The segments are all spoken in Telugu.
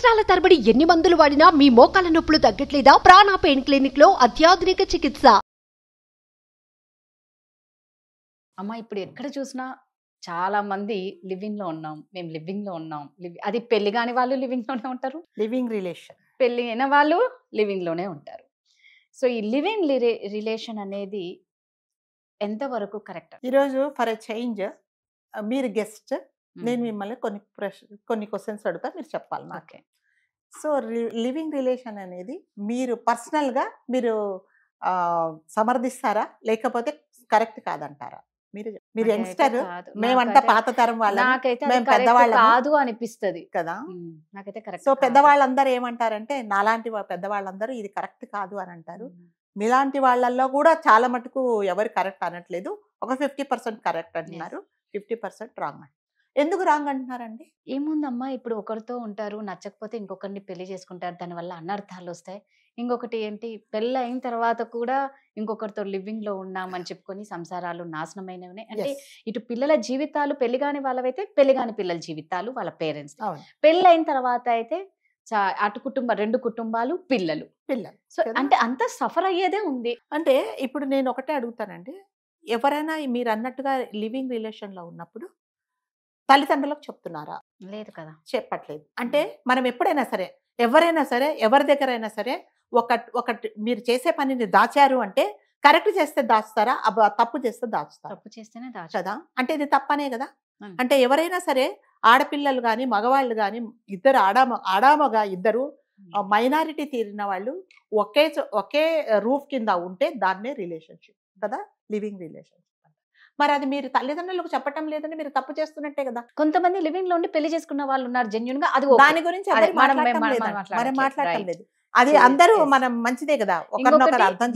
సంవత్సరాల తరబడి ఎన్ని మందులు వాడినా మీ మోకాల నొప్పులు తగ్గట్లేదా ప్రాణ పెయిన్ క్లినిక్ లో అత్యాధునిక చికిత్స అమ్మా ఇప్పుడు ఎక్కడ చూసినా చాలా మంది లివింగ్ లో ఉన్నాం మేము లివింగ్ లో ఉన్నాం అది పెళ్లి కాని వాళ్ళు లివింగ్ లోనే ఉంటారు లివింగ్ రిలేషన్ పెళ్లి అయిన వాళ్ళు లివింగ్ లోనే ఉంటారు సో ఈ లివింగ్ రిలేషన్ అనేది ఎంతవరకు కరెక్ట్ ఈరోజు ఫర్ ఎ చేంజ్ మీరు గెస్ట్ నేను మిమ్మల్ని కొన్ని ప్రశ్న కొన్ని క్వశ్చన్స్ అడుగుతా మీరు చెప్పాలి నాకే సో లివింగ్ రిలేషన్ అనేది మీరు పర్సనల్గా మీరు సమర్థిస్తారా లేకపోతే కరెక్ట్ కాదంటారా మీరు మీరు యంగ్స్టర్ మేమంతా పాత తరం వాళ్ళ మేము కాదు అనిపిస్తుంది కదా నాకైతే కరెక్ట్ సో పెద్దవాళ్ళందరూ ఏమంటారంటే నాలాంటి పెద్దవాళ్ళందరూ ఇది కరెక్ట్ కాదు అని అంటారు మీలాంటి వాళ్ళల్లో కూడా చాలా మటుకు ఎవరు కరెక్ట్ అనట్లేదు ఒక ఫిఫ్టీ పర్సెంట్ కరెక్ట్ అంటున్నారు ఫిఫ్టీ పర్సెంట్ రాంగ్ అంటారు ఎందుకు రాంగ్ అంటున్నారండి ఏముందమ్మా ఇప్పుడు ఒకరితో ఉంటారు నచ్చకపోతే ఇంకొకరిని పెళ్లి చేసుకుంటారు దానివల్ల అనర్థాలు వస్తాయి ఇంకొకటి ఏంటి పెళ్ళి అయిన తర్వాత కూడా ఇంకొకరితో లివింగ్ లో ఉన్నామని చెప్పుకొని సంసారాలు నాశనమైనవి అంటే ఇటు పిల్లల జీవితాలు పెళ్లిగాని వాళ్ళవైతే పెళ్లిగాని పిల్లల జీవితాలు వాళ్ళ పేరెంట్స్ పెళ్ళి అయిన తర్వాత అయితే అటు కుటుంబ రెండు కుటుంబాలు పిల్లలు పిల్లలు సో అంటే అంత సఫర్ అయ్యేదే ఉంది అంటే ఇప్పుడు నేను ఒకటే అడుగుతానండి ఎవరైనా మీరు అన్నట్టుగా లివింగ్ రిలేషన్లో ఉన్నప్పుడు తల్లిదండ్రులకు చెప్తున్నారా లేదు కదా చెప్పట్లేదు అంటే మనం ఎప్పుడైనా సరే ఎవరైనా సరే ఎవరి దగ్గర అయినా సరే ఒక ఒక మీరు చేసే పనిని దాచారు అంటే కరెక్ట్ చేస్తే దాచుతారా తప్పు చేస్తే దాచుతారా తప్పు చేస్తేనే దాచదా అంటే ఇది తప్పనే కదా అంటే ఎవరైనా సరే ఆడపిల్లలు కానీ మగవాళ్ళు కానీ ఇద్దరు ఆడామ ఆడామగా ఇద్దరు మైనారిటీ తీరిన వాళ్ళు ఒకే ఒకే రూఫ్ కింద ఉంటే దాన్నే రిలేషన్షిప్ కదా లివింగ్ రిలేషన్షిప్ మరి అది మీరు తల్లిదండ్రులకు చెప్పటం లేదని మీరు తప్పు చేస్తున్నట్టే కదా కొంతమంది లివింగ్ లో ఉండి పెళ్లి చేసుకున్న వాళ్ళు ఉన్నారు జెన్యున్ గా అది దాని గురించి మరి మాట్లాడలేదు అది అందరూ మనం మంచిదే కదా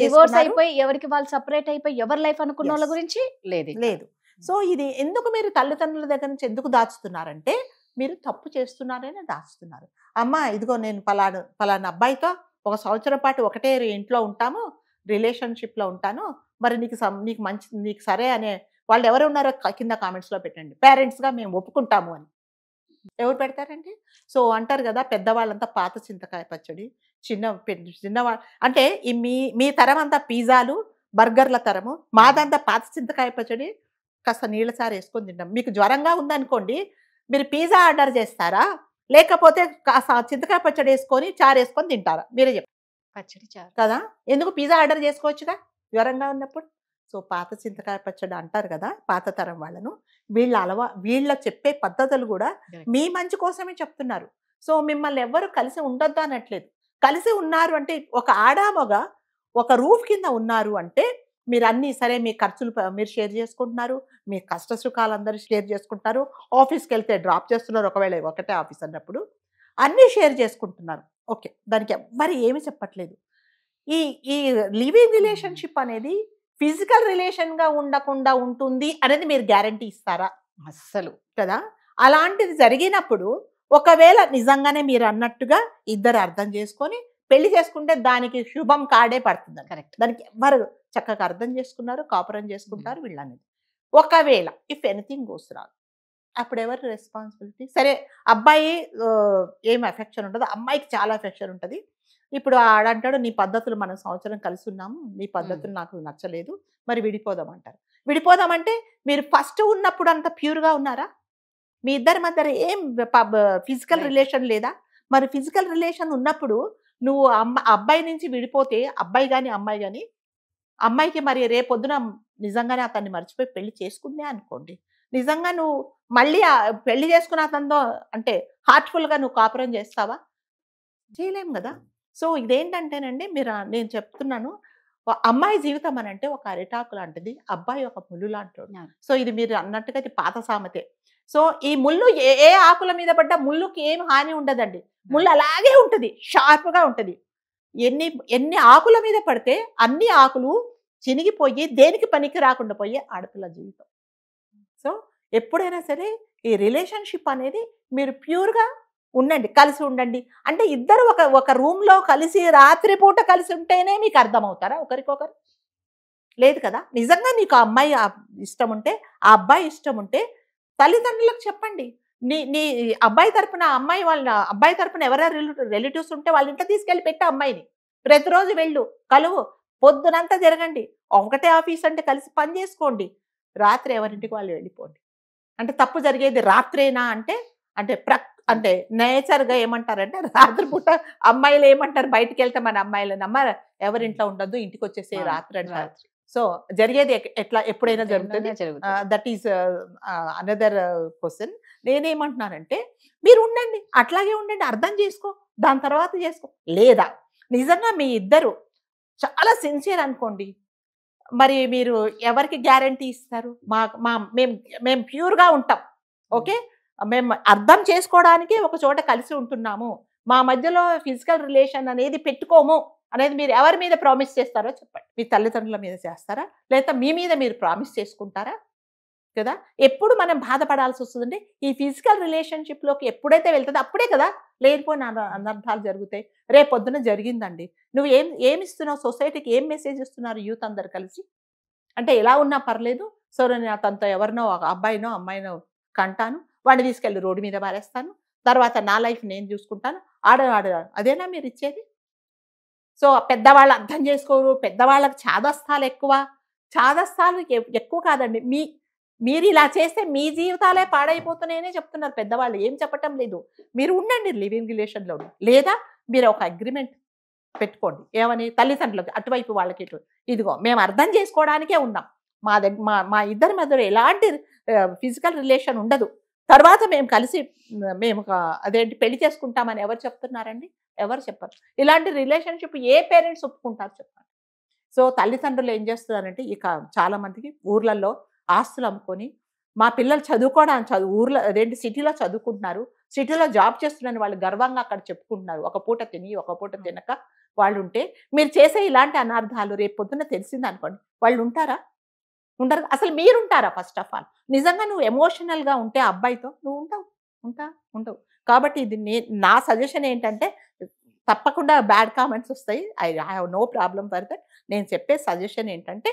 డివోర్స్ అయిపోయి ఎవరికి వాళ్ళు సపరేట్ అయిపోయి ఎవరి లైఫ్ అనుకున్న వాళ్ళ గురించి లేదు లేదు సో ఇది ఎందుకు మీరు తల్లిదండ్రుల దగ్గర నుంచి ఎందుకు దాచుతున్నారంటే మీరు తప్పు చేస్తున్నారని దాచుతున్నారు అమ్మ ఇదిగో నేను పలాను పలానా అబ్బాయితో ఒక సంవత్సరం పాటు ఒకటే ఇంట్లో ఉంటాము రిలేషన్షిప్ లో ఉంటాను మరి నీకు నీకు మంచి నీకు సరే అనే వాళ్ళు ఎవరు ఉన్నారో కింద కామెంట్స్లో పెట్టండి పేరెంట్స్గా మేము ఒప్పుకుంటాము అని ఎవరు పెడతారండి సో అంటారు కదా పెద్దవాళ్ళంతా పాత చింతకాయ పచ్చడి చిన్న చిన్నవాళ్ళు అంటే మీ మీ తరం అంతా పిజ్జాలు బర్గర్ల తరము మాదంతా పాత చింతకాయ పచ్చడి కాస్త నీళ్ళ చారు వేసుకొని తింటాం మీకు జ్వరంగా ఉందనుకోండి మీరు పిజ్జా ఆర్డర్ చేస్తారా లేకపోతే కాస్త చింతకాయ పచ్చడి వేసుకొని చారు వేసుకొని తింటారా మీరే చెప్పండి పచ్చడి చారు కదా ఎందుకు పిజ్జా ఆర్డర్ చేసుకోవచ్చుగా జ్వరంగా ఉన్నప్పుడు సో పాత చింతకాయ పచ్చడి అంటారు కదా పాత తరం వాళ్ళను వీళ్ళ అలవా వీళ్ళ చెప్పే పద్ధతులు కూడా మీ మంచి కోసమే చెప్తున్నారు సో మిమ్మల్ని ఎవ్వరు కలిసి ఉండొద్దు అనట్లేదు కలిసి ఉన్నారు అంటే ఒక ఆడామగ ఒక రూఫ్ కింద ఉన్నారు అంటే మీరు అన్ని సరే మీ ఖర్చులు మీరు షేర్ చేసుకుంటున్నారు మీ కష్ట సుఖాలు అందరూ షేర్ చేసుకుంటున్నారు ఆఫీస్కి వెళ్తే డ్రాప్ చేస్తున్నారు ఒకవేళ ఒకటే ఆఫీస్ అన్నప్పుడు అన్నీ షేర్ చేసుకుంటున్నారు ఓకే దానికి ఎవ్వరు ఏమి చెప్పట్లేదు ఈ ఈ లివింగ్ రిలేషన్షిప్ అనేది ఫిజికల్ రిలేషన్గా ఉండకుండా ఉంటుంది అనేది మీరు గ్యారంటీ ఇస్తారా అస్సలు కదా అలాంటిది జరిగినప్పుడు ఒకవేళ నిజంగానే మీరు అన్నట్టుగా ఇద్దరు అర్థం చేసుకొని పెళ్లి చేసుకుంటే దానికి శుభం కాడే పడుతుంది కరెక్ట్ దానికి ఎవరు చక్కగా అర్థం చేసుకున్నారు కాపురం చేసుకుంటారు వీళ్ళనేది ఒకవేళ ఇఫ్ ఎనీథింగ్ గోస్ రాదు అప్పుడు ఎవరి రెస్పాన్సిబిలిటీ సరే అబ్బాయి ఏం అఫెక్షన్ ఉంటుందో అమ్మాయికి చాలా అఫెక్షన్ ఉంటుంది ఇప్పుడు ఆడంటాడు నీ పద్ధతులు మనం సంవత్సరం కలిసి ఉన్నాము నీ పద్ధతులు నాకు నచ్చలేదు మరి విడిపోదామంటారు విడిపోదామంటే మీరు ఫస్ట్ ఉన్నప్పుడు అంత ప్యూర్గా ఉన్నారా మీ ఇద్దరి మధ్య ఏం ఫిజికల్ రిలేషన్ లేదా మరి ఫిజికల్ రిలేషన్ ఉన్నప్పుడు నువ్వు అమ్మ అబ్బాయి నుంచి విడిపోతే అబ్బాయి కానీ అమ్మాయి కానీ అమ్మాయికి మరి రేపొద్దున నిజంగానే అతన్ని మర్చిపోయి పెళ్లి చేసుకుందే అనుకోండి నిజంగా నువ్వు మళ్ళీ పెళ్లి చేసుకున్న అతనితో అంటే హార్ట్ఫుల్గా నువ్వు కాపురం చేస్తావా చేయలేం కదా సో ఇదేంటంటేనండి మీరు నేను చెప్తున్నాను అమ్మాయి జీవితం అని అంటే ఒక అరిటాకు లాంటిది అబ్బాయి ఒక ముళ్ళు లాంటిది సో ఇది మీరు అన్నట్టుగా ఇది పాత సామెతే సో ఈ ముళ్ళు ఏ ఏ ఆకుల మీద పడ్డ ముళ్ళుకి ఏం హాని ఉండదండి ముళ్ళు అలాగే ఉంటుంది షార్ప్గా ఉంటుంది ఎన్ని ఎన్ని ఆకుల మీద పడితే అన్ని ఆకులు చినిగిపోయి దేనికి పనికి రాకుండా పోయే ఆడపిల్ల జీవితం సో ఎప్పుడైనా సరే ఈ రిలేషన్షిప్ అనేది మీరు ప్యూర్గా ఉండండి కలిసి ఉండండి అంటే ఇద్దరు ఒక ఒక రూమ్లో కలిసి రాత్రిపూట కలిసి ఉంటేనే మీకు అర్థమవుతారా ఒకరికొకరు లేదు కదా నిజంగా నీకు ఆ అమ్మాయి ఇష్టం ఉంటే ఆ అబ్బాయి ఇష్టం ఉంటే తల్లిదండ్రులకు చెప్పండి నీ నీ అబ్బాయి తరపున అమ్మాయి వాళ్ళ అబ్బాయి తరపున ఎవరైనా రిలేటివ్స్ ఉంటే వాళ్ళ ఇంట్లో తీసుకెళ్ళి పెట్టే అమ్మాయిని ప్రతిరోజు వెళ్ళు కలువు పొద్దునంతా తిరగండి ఒకటే ఆఫీస్ అంటే కలిసి పని చేసుకోండి రాత్రి ఎవరింటికి వాళ్ళు వెళ్ళిపోండి అంటే తప్పు జరిగేది రాత్రేనా అంటే అంటే ప్రక్ అంటే నేచర్గా ఏమంటారంటే రాత్రిపూట అమ్మాయిలు ఏమంటారు బయటకు వెళ్తే మన అమ్మాయిలు అమ్మ ఎవరింట్లో ఉండదు ఇంటికి వచ్చేసే రాత్రి అంటారు సో జరిగేది ఎట్లా ఎప్పుడైనా జరుగుతుంది దట్ ఈస్ అనదర్ క్వశ్చన్ నేనేమంటున్నానంటే మీరు ఉండండి అట్లాగే ఉండండి అర్థం చేసుకో దాని తర్వాత చేసుకో లేదా నిజంగా మీ ఇద్దరు చాలా సిన్సియర్ అనుకోండి మరి మీరు ఎవరికి గ్యారంటీ ఇస్తారు మా మా మేము మేము ప్యూర్గా ఉంటాం ఓకే మేము అర్థం చేసుకోవడానికి ఒక చోట కలిసి ఉంటున్నాము మా మధ్యలో ఫిజికల్ రిలేషన్ అనేది పెట్టుకోము అనేది మీరు ఎవరి మీద ప్రామిస్ చేస్తారో చెప్పండి మీ తల్లిదండ్రుల మీద చేస్తారా లేదా మీ మీద మీరు ప్రామిస్ చేసుకుంటారా కదా ఎప్పుడు మనం బాధపడాల్సి వస్తుందండి ఈ ఫిజికల్ రిలేషన్షిప్లోకి ఎప్పుడైతే వెళ్తుందో అప్పుడే కదా లేనిపోయిన అనర్థాలు జరుగుతాయి రేపొద్దున జరిగిందండి నువ్వు ఏం ఏమి ఇస్తున్నావు సొసైటీకి ఏం మెసేజ్ ఇస్తున్నారు యూత్ అందరు కలిసి అంటే ఎలా ఉన్నా పర్లేదు సో నేను అతనితో ఎవరినో ఒక అబ్బాయినో అమ్మాయినో కంటాను వాడిని తీసుకెళ్ళి రోడ్డు మీద పారేస్తాను తర్వాత నా లైఫ్ నేను చూసుకుంటాను ఆడ ఆడ అదేనా మీరు ఇచ్చేది సో పెద్దవాళ్ళు అర్థం చేసుకోరు పెద్దవాళ్ళకి చాదస్థాలు ఎక్కువ చాదస్థాలు ఎక్కువ కాదండి మీ మీరు ఇలా చేస్తే మీ జీవితాలే పాడైపోతున్నాయనే చెప్తున్నారు పెద్దవాళ్ళు ఏం చెప్పటం లేదు మీరు ఉండండి లివింగ్ రిలేషన్లో లేదా మీరు ఒక అగ్రిమెంట్ పెట్టుకోండి ఏమని తల్లిదండ్రులకు అటువైపు వాళ్ళకి ఇటు ఇదిగో మేము అర్థం చేసుకోవడానికే ఉన్నాం మా దగ్గర మా మా ఇద్దరి మధ్య ఎలాంటి ఫిజికల్ రిలేషన్ ఉండదు తర్వాత మేము కలిసి మేము అదేంటి పెళ్లి చేసుకుంటామని ఎవరు చెప్తున్నారండి ఎవరు చెప్పరు ఇలాంటి రిలేషన్షిప్ ఏ పేరెంట్స్ ఒప్పుకుంటారు చెప్పండి సో తల్లిదండ్రులు ఏం చేస్తున్నారంటే ఇక చాలామందికి ఊర్లలో ఆస్తులు అమ్ముకొని మా పిల్లలు చదువుకోవడానికి చదువు ఊర్లో అదేంటి సిటీలో చదువుకుంటున్నారు సిటీలో జాబ్ చేస్తున్నారని వాళ్ళు గర్వంగా అక్కడ చెప్పుకుంటున్నారు ఒక పూట తిని ఒక పూట తినక వాళ్ళు ఉంటే మీరు చేసే ఇలాంటి అనార్థాలు రేపు తెలిసింది తెలిసిందనుకోండి వాళ్ళు ఉంటారా ఉండరు అసలు మీరుంటారా ఫస్ట్ ఆఫ్ ఆల్ నిజంగా నువ్వు ఎమోషనల్గా ఉంటే అబ్బాయితో నువ్వు ఉంటావు ఉంటా ఉండవు కాబట్టి ఇది నే నా సజెషన్ ఏంటంటే తప్పకుండా బ్యాడ్ కామెంట్స్ వస్తాయి I have no problem for that నేను చెప్పే సజెషన్ ఏంటంటే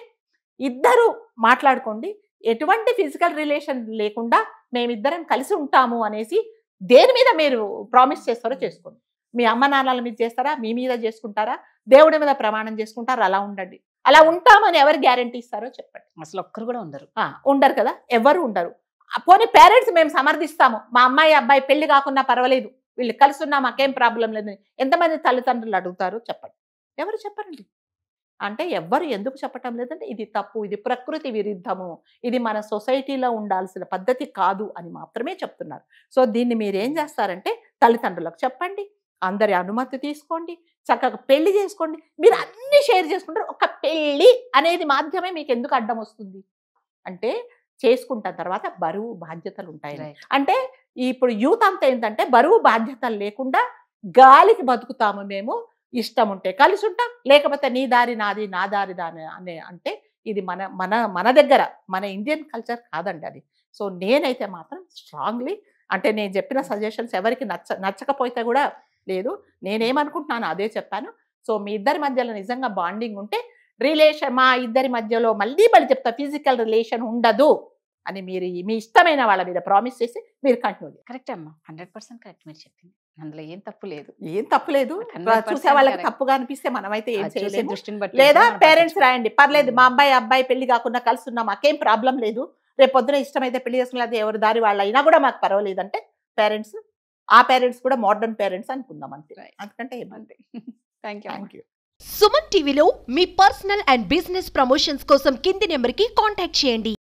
ఇద్దరు మాట్లాడుకోండి ఎటువంటి ఫిజికల్ రిలేషన్ లేకుండా మేమిద్దరం కలిసి ఉంటాము అనేసి దేని మీద మీరు ప్రామిస్ చేస్తారో చేసుకోండి మీ అమ్మ నాన్నల మీద చేస్తారా మీ మీద చేసుకుంటారా దేవుడి మీద ప్రమాణం చేసుకుంటారా అలా ఉండండి అలా ఉంటామని ఎవరు గ్యారంటీ ఇస్తారో చెప్పండి అసలు ఒక్కరు కూడా ఉండరు ఉండరు కదా ఎవరు ఉండరు పోనీ పేరెంట్స్ మేము సమర్థిస్తాము మా అమ్మాయి అబ్బాయి పెళ్లి కాకుండా పర్వాలేదు వీళ్ళు కలుస్తున్నా మాకేం ప్రాబ్లం లేదని ఎంతమంది తల్లిదండ్రులు అడుగుతారు చెప్పండి ఎవరు చెప్పరండి అంటే ఎవ్వరు ఎందుకు చెప్పటం లేదంటే ఇది తప్పు ఇది ప్రకృతి విరుద్ధము ఇది మన సొసైటీలో ఉండాల్సిన పద్ధతి కాదు అని మాత్రమే చెప్తున్నారు సో దీన్ని మీరేం చేస్తారంటే తల్లిదండ్రులకు చెప్పండి అందరి అనుమతి తీసుకోండి చక్కగా పెళ్లి చేసుకోండి మీరు అన్ని షేర్ చేసుకుంటారు ఒక పెళ్ళి అనేది మాధ్యమే మీకు ఎందుకు అడ్డం వస్తుంది అంటే చేసుకుంట తర్వాత బరువు బాధ్యతలు ఉంటాయి అంటే ఇప్పుడు యూత్ అంతా ఏంటంటే బరువు బాధ్యతలు లేకుండా గాలికి బతుకుతాము మేము ఇష్టం ఉంటే కలిసి ఉంటాం లేకపోతే నీ దారి నాది నా దారి దాని అనే అంటే ఇది మన మన మన దగ్గర మన ఇండియన్ కల్చర్ కాదండి అది సో నేనైతే మాత్రం స్ట్రాంగ్లీ అంటే నేను చెప్పిన సజెషన్స్ ఎవరికి నచ్చ నచ్చకపోతే కూడా లేదు నేనేమనుకుంటున్నాను అదే చెప్పాను సో మీ ఇద్దరి మధ్యలో నిజంగా బాండింగ్ ఉంటే రిలేషన్ మా ఇద్దరి మధ్యలో మళ్ళీ మళ్ళీ చెప్తా ఫిజికల్ రిలేషన్ ఉండదు అని మీరు మీ ఇష్టమైన వాళ్ళ మీద ప్రామిస్ చేసి మీరు కంటిన్యూ కరెక్ట్ అమ్మా హండ్రెడ్ పర్సెంట్ కరెక్ట్ మీరు చెప్పింది అందులో ఏం తప్పు లేదు ఏం తప్పు లేదు చూసే వాళ్ళకి తప్పుగా అనిపిస్తే మనమైతే ఏం చేయలేదు లేదా పేరెంట్స్ రాయండి పర్లేదు మా అబ్బాయి అబ్బాయి పెళ్లి కాకుండా కలిసి ఉన్నా మాకేం ప్రాబ్లం లేదు రేపు పొద్దున ఇష్టమైతే పెళ్లి చేసుకున్న ఎవరు దారి వాళ్ళు అయినా కూడా మాకు పర్వాలేదంటే పేరెంట్స్ ఆ పేరెంట్స్ కూడా మోడర్న్ పేరెంట్స్ అనుకుందాం అంతే అంతకంటే ఏమంతే thank you thank you Suman టీవీలో మీ పర్సనల్ అండ్ బిజినెస్ ప్రమోషన్స్ కోసం కింది నెంబర్కి కాంటాక్ట్ చేయండి